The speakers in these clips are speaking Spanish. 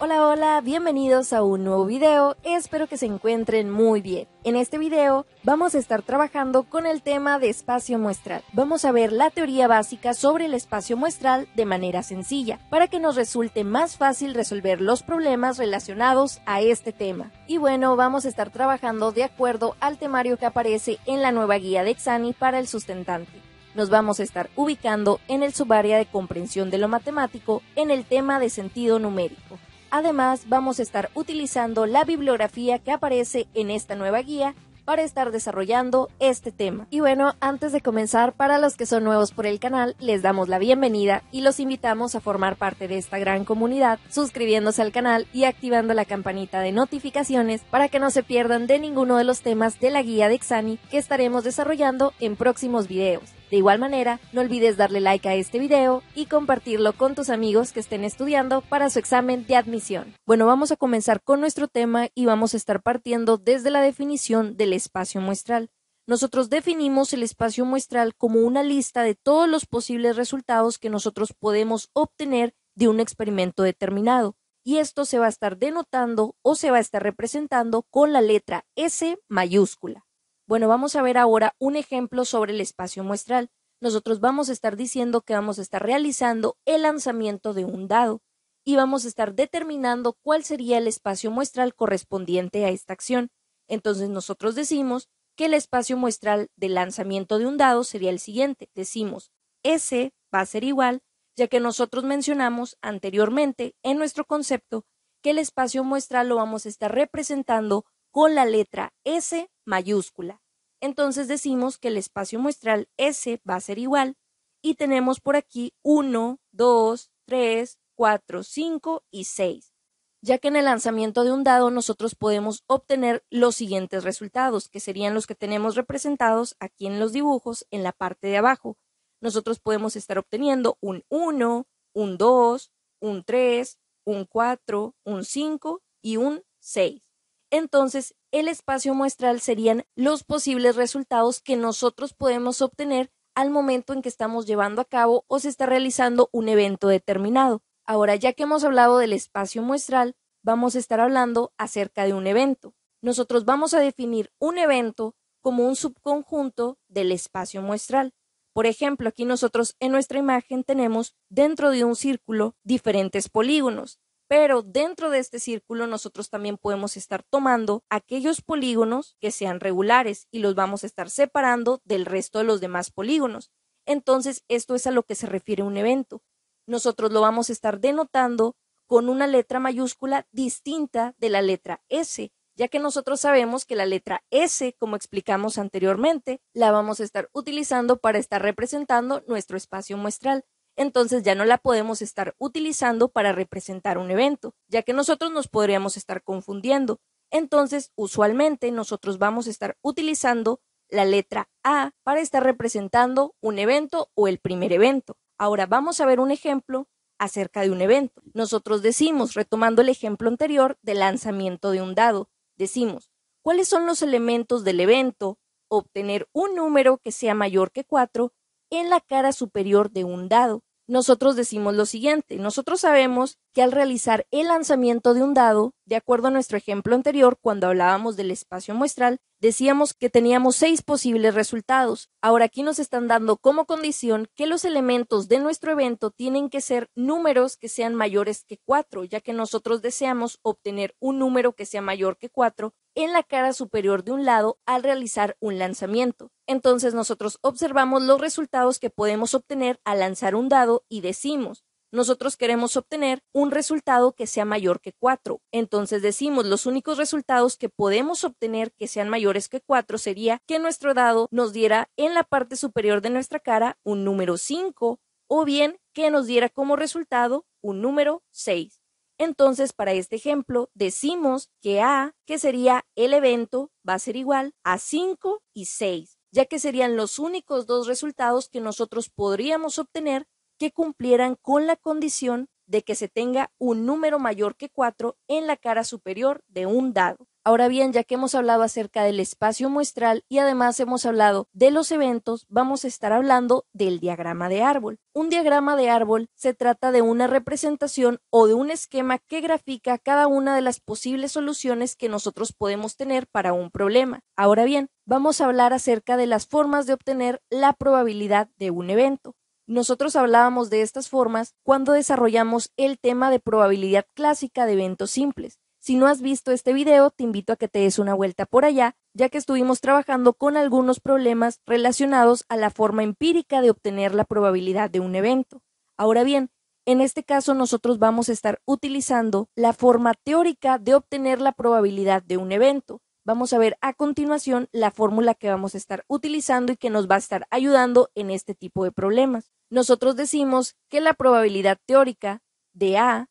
Hola, hola, bienvenidos a un nuevo video, espero que se encuentren muy bien. En este video vamos a estar trabajando con el tema de espacio muestral. Vamos a ver la teoría básica sobre el espacio muestral de manera sencilla, para que nos resulte más fácil resolver los problemas relacionados a este tema. Y bueno, vamos a estar trabajando de acuerdo al temario que aparece en la nueva guía de Exani para el sustentante nos vamos a estar ubicando en el subárea de comprensión de lo matemático en el tema de sentido numérico. Además, vamos a estar utilizando la bibliografía que aparece en esta nueva guía para estar desarrollando este tema. Y bueno, antes de comenzar, para los que son nuevos por el canal, les damos la bienvenida y los invitamos a formar parte de esta gran comunidad, suscribiéndose al canal y activando la campanita de notificaciones para que no se pierdan de ninguno de los temas de la guía de Xani que estaremos desarrollando en próximos videos. De igual manera, no olvides darle like a este video y compartirlo con tus amigos que estén estudiando para su examen de admisión. Bueno, vamos a comenzar con nuestro tema y vamos a estar partiendo desde la definición del espacio muestral. Nosotros definimos el espacio muestral como una lista de todos los posibles resultados que nosotros podemos obtener de un experimento determinado. Y esto se va a estar denotando o se va a estar representando con la letra S mayúscula. Bueno, vamos a ver ahora un ejemplo sobre el espacio muestral. Nosotros vamos a estar diciendo que vamos a estar realizando el lanzamiento de un dado y vamos a estar determinando cuál sería el espacio muestral correspondiente a esta acción. Entonces nosotros decimos que el espacio muestral del lanzamiento de un dado sería el siguiente. Decimos S va a ser igual, ya que nosotros mencionamos anteriormente en nuestro concepto que el espacio muestral lo vamos a estar representando con la letra S mayúscula. Entonces decimos que el espacio muestral S va a ser igual y tenemos por aquí 1, 2, 3, 4, 5 y 6, ya que en el lanzamiento de un dado nosotros podemos obtener los siguientes resultados, que serían los que tenemos representados aquí en los dibujos en la parte de abajo. Nosotros podemos estar obteniendo un 1, un 2, un 3, un 4, un 5 y un 6 entonces el espacio muestral serían los posibles resultados que nosotros podemos obtener al momento en que estamos llevando a cabo o se está realizando un evento determinado. Ahora, ya que hemos hablado del espacio muestral, vamos a estar hablando acerca de un evento. Nosotros vamos a definir un evento como un subconjunto del espacio muestral. Por ejemplo, aquí nosotros en nuestra imagen tenemos dentro de un círculo diferentes polígonos pero dentro de este círculo nosotros también podemos estar tomando aquellos polígonos que sean regulares y los vamos a estar separando del resto de los demás polígonos. Entonces, esto es a lo que se refiere un evento. Nosotros lo vamos a estar denotando con una letra mayúscula distinta de la letra S, ya que nosotros sabemos que la letra S, como explicamos anteriormente, la vamos a estar utilizando para estar representando nuestro espacio muestral entonces ya no la podemos estar utilizando para representar un evento, ya que nosotros nos podríamos estar confundiendo. Entonces, usualmente nosotros vamos a estar utilizando la letra A para estar representando un evento o el primer evento. Ahora vamos a ver un ejemplo acerca de un evento. Nosotros decimos, retomando el ejemplo anterior del lanzamiento de un dado, decimos, ¿cuáles son los elementos del evento? Obtener un número que sea mayor que 4 en la cara superior de un dado nosotros decimos lo siguiente, nosotros sabemos que al realizar el lanzamiento de un dado, de acuerdo a nuestro ejemplo anterior, cuando hablábamos del espacio muestral, decíamos que teníamos seis posibles resultados. Ahora aquí nos están dando como condición que los elementos de nuestro evento tienen que ser números que sean mayores que cuatro, ya que nosotros deseamos obtener un número que sea mayor que cuatro en la cara superior de un lado al realizar un lanzamiento. Entonces nosotros observamos los resultados que podemos obtener al lanzar un dado y decimos nosotros queremos obtener un resultado que sea mayor que 4. Entonces decimos, los únicos resultados que podemos obtener que sean mayores que 4 sería que nuestro dado nos diera en la parte superior de nuestra cara un número 5 o bien que nos diera como resultado un número 6. Entonces, para este ejemplo, decimos que A, que sería el evento, va a ser igual a 5 y 6, ya que serían los únicos dos resultados que nosotros podríamos obtener que cumplieran con la condición de que se tenga un número mayor que 4 en la cara superior de un dado. Ahora bien, ya que hemos hablado acerca del espacio muestral y además hemos hablado de los eventos, vamos a estar hablando del diagrama de árbol. Un diagrama de árbol se trata de una representación o de un esquema que grafica cada una de las posibles soluciones que nosotros podemos tener para un problema. Ahora bien, vamos a hablar acerca de las formas de obtener la probabilidad de un evento. Nosotros hablábamos de estas formas cuando desarrollamos el tema de probabilidad clásica de eventos simples. Si no has visto este video, te invito a que te des una vuelta por allá, ya que estuvimos trabajando con algunos problemas relacionados a la forma empírica de obtener la probabilidad de un evento. Ahora bien, en este caso nosotros vamos a estar utilizando la forma teórica de obtener la probabilidad de un evento. Vamos a ver a continuación la fórmula que vamos a estar utilizando y que nos va a estar ayudando en este tipo de problemas. Nosotros decimos que la probabilidad teórica de A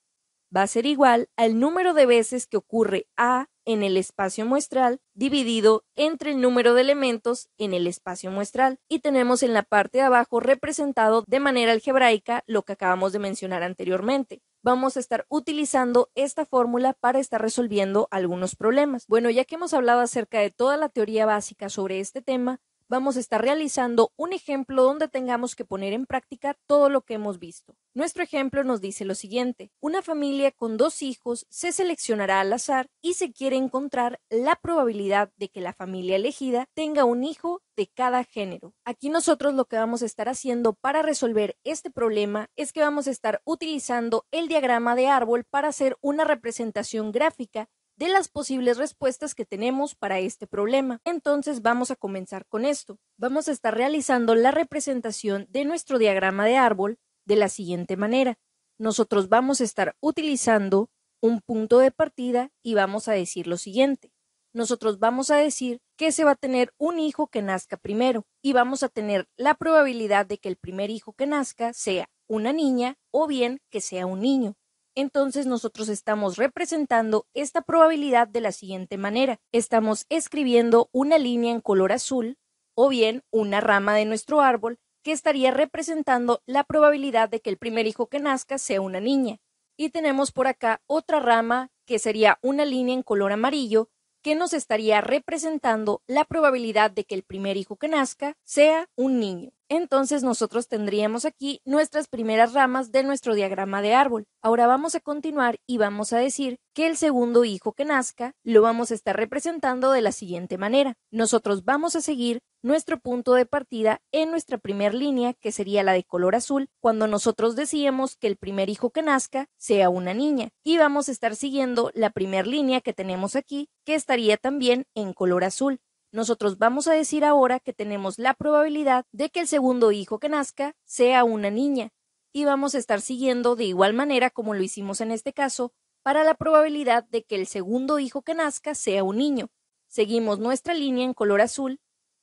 va a ser igual al número de veces que ocurre A en el espacio muestral dividido entre el número de elementos en el espacio muestral y tenemos en la parte de abajo representado de manera algebraica lo que acabamos de mencionar anteriormente. Vamos a estar utilizando esta fórmula para estar resolviendo algunos problemas. Bueno, ya que hemos hablado acerca de toda la teoría básica sobre este tema, vamos a estar realizando un ejemplo donde tengamos que poner en práctica todo lo que hemos visto. Nuestro ejemplo nos dice lo siguiente. Una familia con dos hijos se seleccionará al azar y se quiere encontrar la probabilidad de que la familia elegida tenga un hijo de cada género. Aquí nosotros lo que vamos a estar haciendo para resolver este problema es que vamos a estar utilizando el diagrama de árbol para hacer una representación gráfica de las posibles respuestas que tenemos para este problema. Entonces vamos a comenzar con esto. Vamos a estar realizando la representación de nuestro diagrama de árbol de la siguiente manera. Nosotros vamos a estar utilizando un punto de partida y vamos a decir lo siguiente. Nosotros vamos a decir que se va a tener un hijo que nazca primero y vamos a tener la probabilidad de que el primer hijo que nazca sea una niña o bien que sea un niño entonces nosotros estamos representando esta probabilidad de la siguiente manera. Estamos escribiendo una línea en color azul o bien una rama de nuestro árbol que estaría representando la probabilidad de que el primer hijo que nazca sea una niña. Y tenemos por acá otra rama que sería una línea en color amarillo que nos estaría representando la probabilidad de que el primer hijo que nazca sea un niño. Entonces nosotros tendríamos aquí nuestras primeras ramas de nuestro diagrama de árbol. Ahora vamos a continuar y vamos a decir que el segundo hijo que nazca lo vamos a estar representando de la siguiente manera. Nosotros vamos a seguir nuestro punto de partida en nuestra primera línea, que sería la de color azul, cuando nosotros decíamos que el primer hijo que nazca sea una niña. Y vamos a estar siguiendo la primera línea que tenemos aquí, que estaría también en color azul. Nosotros vamos a decir ahora que tenemos la probabilidad de que el segundo hijo que nazca sea una niña, y vamos a estar siguiendo de igual manera como lo hicimos en este caso para la probabilidad de que el segundo hijo que nazca sea un niño. Seguimos nuestra línea en color azul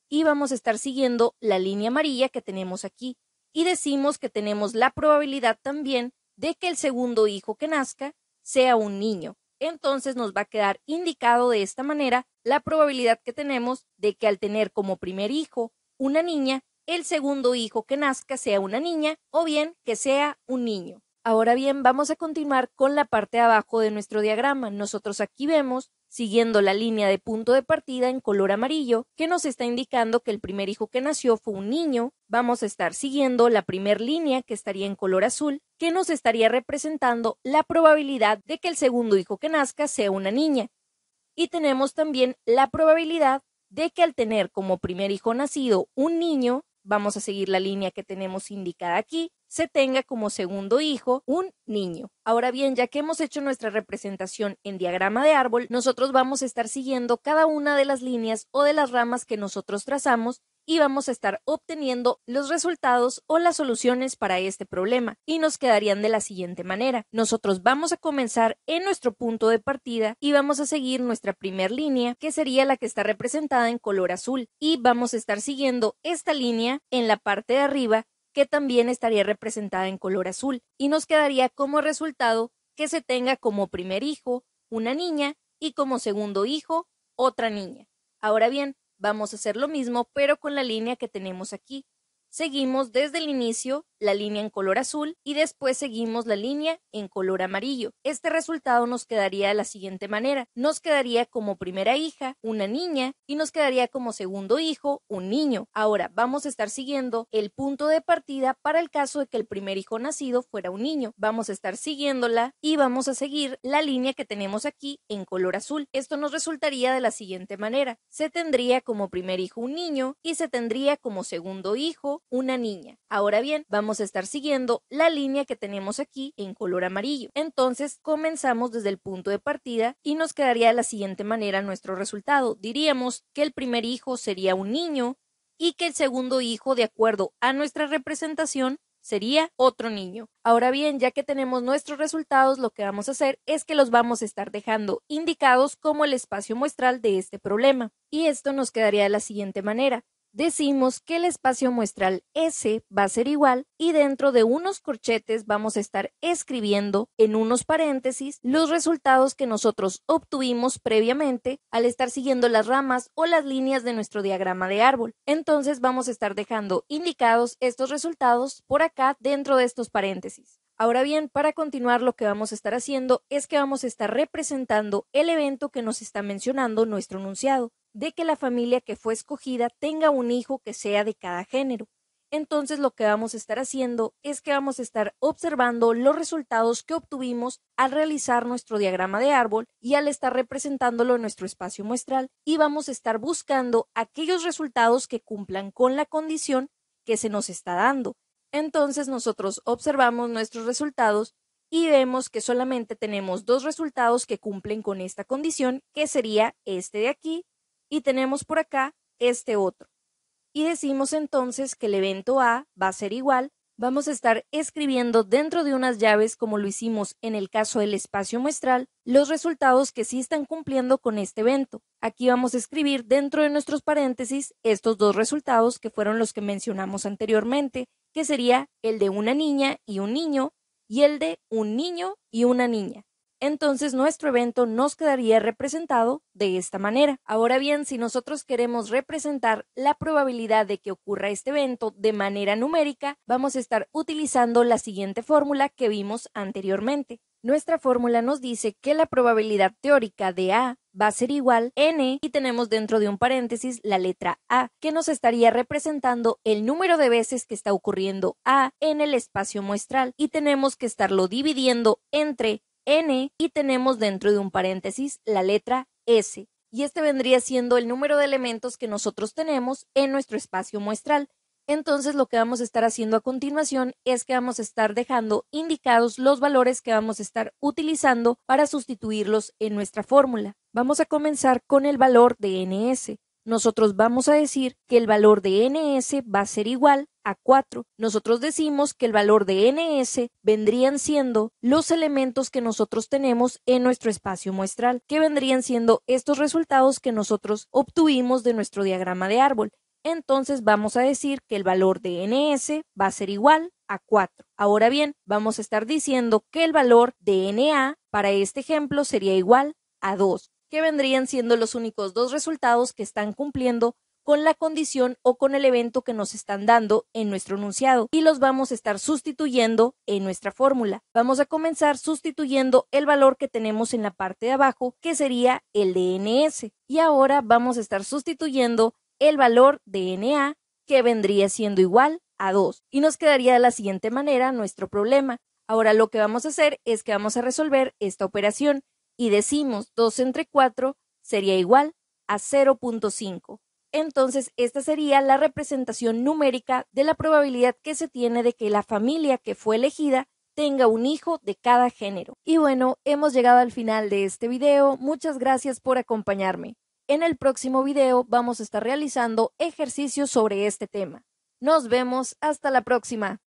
y vamos a estar siguiendo la línea amarilla que tenemos aquí y decimos que tenemos la probabilidad también de que el segundo hijo que nazca sea un niño entonces nos va a quedar indicado de esta manera la probabilidad que tenemos de que al tener como primer hijo una niña, el segundo hijo que nazca sea una niña o bien que sea un niño. Ahora bien, vamos a continuar con la parte de abajo de nuestro diagrama. Nosotros aquí vemos, siguiendo la línea de punto de partida en color amarillo, que nos está indicando que el primer hijo que nació fue un niño. Vamos a estar siguiendo la primera línea, que estaría en color azul, que nos estaría representando la probabilidad de que el segundo hijo que nazca sea una niña. Y tenemos también la probabilidad de que al tener como primer hijo nacido un niño, vamos a seguir la línea que tenemos indicada aquí, se tenga como segundo hijo un niño. Ahora bien, ya que hemos hecho nuestra representación en diagrama de árbol, nosotros vamos a estar siguiendo cada una de las líneas o de las ramas que nosotros trazamos y vamos a estar obteniendo los resultados o las soluciones para este problema y nos quedarían de la siguiente manera. Nosotros vamos a comenzar en nuestro punto de partida y vamos a seguir nuestra primera línea que sería la que está representada en color azul y vamos a estar siguiendo esta línea en la parte de arriba que también estaría representada en color azul, y nos quedaría como resultado que se tenga como primer hijo una niña y como segundo hijo otra niña. Ahora bien, vamos a hacer lo mismo pero con la línea que tenemos aquí seguimos desde el inicio la línea en color azul y después seguimos la línea en color amarillo. Este resultado nos quedaría de la siguiente manera. Nos quedaría como primera hija una niña y nos quedaría como segundo hijo un niño. Ahora vamos a estar siguiendo el punto de partida para el caso de que el primer hijo nacido fuera un niño. Vamos a estar siguiéndola y vamos a seguir la línea que tenemos aquí en color azul. Esto nos resultaría de la siguiente manera. Se tendría como primer hijo un niño y se tendría como segundo hijo una niña. Ahora bien, vamos a estar siguiendo la línea que tenemos aquí en color amarillo. Entonces, comenzamos desde el punto de partida y nos quedaría de la siguiente manera nuestro resultado. Diríamos que el primer hijo sería un niño y que el segundo hijo, de acuerdo a nuestra representación, sería otro niño. Ahora bien, ya que tenemos nuestros resultados, lo que vamos a hacer es que los vamos a estar dejando indicados como el espacio muestral de este problema. Y esto nos quedaría de la siguiente manera decimos que el espacio muestral S va a ser igual y dentro de unos corchetes vamos a estar escribiendo en unos paréntesis los resultados que nosotros obtuvimos previamente al estar siguiendo las ramas o las líneas de nuestro diagrama de árbol. Entonces vamos a estar dejando indicados estos resultados por acá dentro de estos paréntesis. Ahora bien, para continuar lo que vamos a estar haciendo es que vamos a estar representando el evento que nos está mencionando nuestro enunciado de que la familia que fue escogida tenga un hijo que sea de cada género. Entonces lo que vamos a estar haciendo es que vamos a estar observando los resultados que obtuvimos al realizar nuestro diagrama de árbol y al estar representándolo en nuestro espacio muestral y vamos a estar buscando aquellos resultados que cumplan con la condición que se nos está dando. Entonces nosotros observamos nuestros resultados y vemos que solamente tenemos dos resultados que cumplen con esta condición, que sería este de aquí y tenemos por acá este otro. Y decimos entonces que el evento A va a ser igual, vamos a estar escribiendo dentro de unas llaves como lo hicimos en el caso del espacio muestral, los resultados que sí están cumpliendo con este evento. Aquí vamos a escribir dentro de nuestros paréntesis estos dos resultados que fueron los que mencionamos anteriormente, que sería el de una niña y un niño y el de un niño y una niña entonces nuestro evento nos quedaría representado de esta manera. Ahora bien, si nosotros queremos representar la probabilidad de que ocurra este evento de manera numérica, vamos a estar utilizando la siguiente fórmula que vimos anteriormente. Nuestra fórmula nos dice que la probabilidad teórica de A va a ser igual n e, y tenemos dentro de un paréntesis la letra a, que nos estaría representando el número de veces que está ocurriendo a en el espacio muestral y tenemos que estarlo dividiendo entre N y tenemos dentro de un paréntesis la letra S. Y este vendría siendo el número de elementos que nosotros tenemos en nuestro espacio muestral. Entonces lo que vamos a estar haciendo a continuación es que vamos a estar dejando indicados los valores que vamos a estar utilizando para sustituirlos en nuestra fórmula. Vamos a comenzar con el valor de ns. Nosotros vamos a decir que el valor de ns va a ser igual a 4, nosotros decimos que el valor de ns vendrían siendo los elementos que nosotros tenemos en nuestro espacio muestral, que vendrían siendo estos resultados que nosotros obtuvimos de nuestro diagrama de árbol. Entonces vamos a decir que el valor de ns va a ser igual a 4. Ahora bien, vamos a estar diciendo que el valor de na para este ejemplo sería igual a 2, que vendrían siendo los únicos dos resultados que están cumpliendo con la condición o con el evento que nos están dando en nuestro enunciado y los vamos a estar sustituyendo en nuestra fórmula. Vamos a comenzar sustituyendo el valor que tenemos en la parte de abajo, que sería el DNS. Y ahora vamos a estar sustituyendo el valor DNA, que vendría siendo igual a 2. Y nos quedaría de la siguiente manera nuestro problema. Ahora lo que vamos a hacer es que vamos a resolver esta operación y decimos 2 entre 4 sería igual a 0.5 entonces esta sería la representación numérica de la probabilidad que se tiene de que la familia que fue elegida tenga un hijo de cada género. Y bueno, hemos llegado al final de este video. Muchas gracias por acompañarme. En el próximo video vamos a estar realizando ejercicios sobre este tema. Nos vemos hasta la próxima.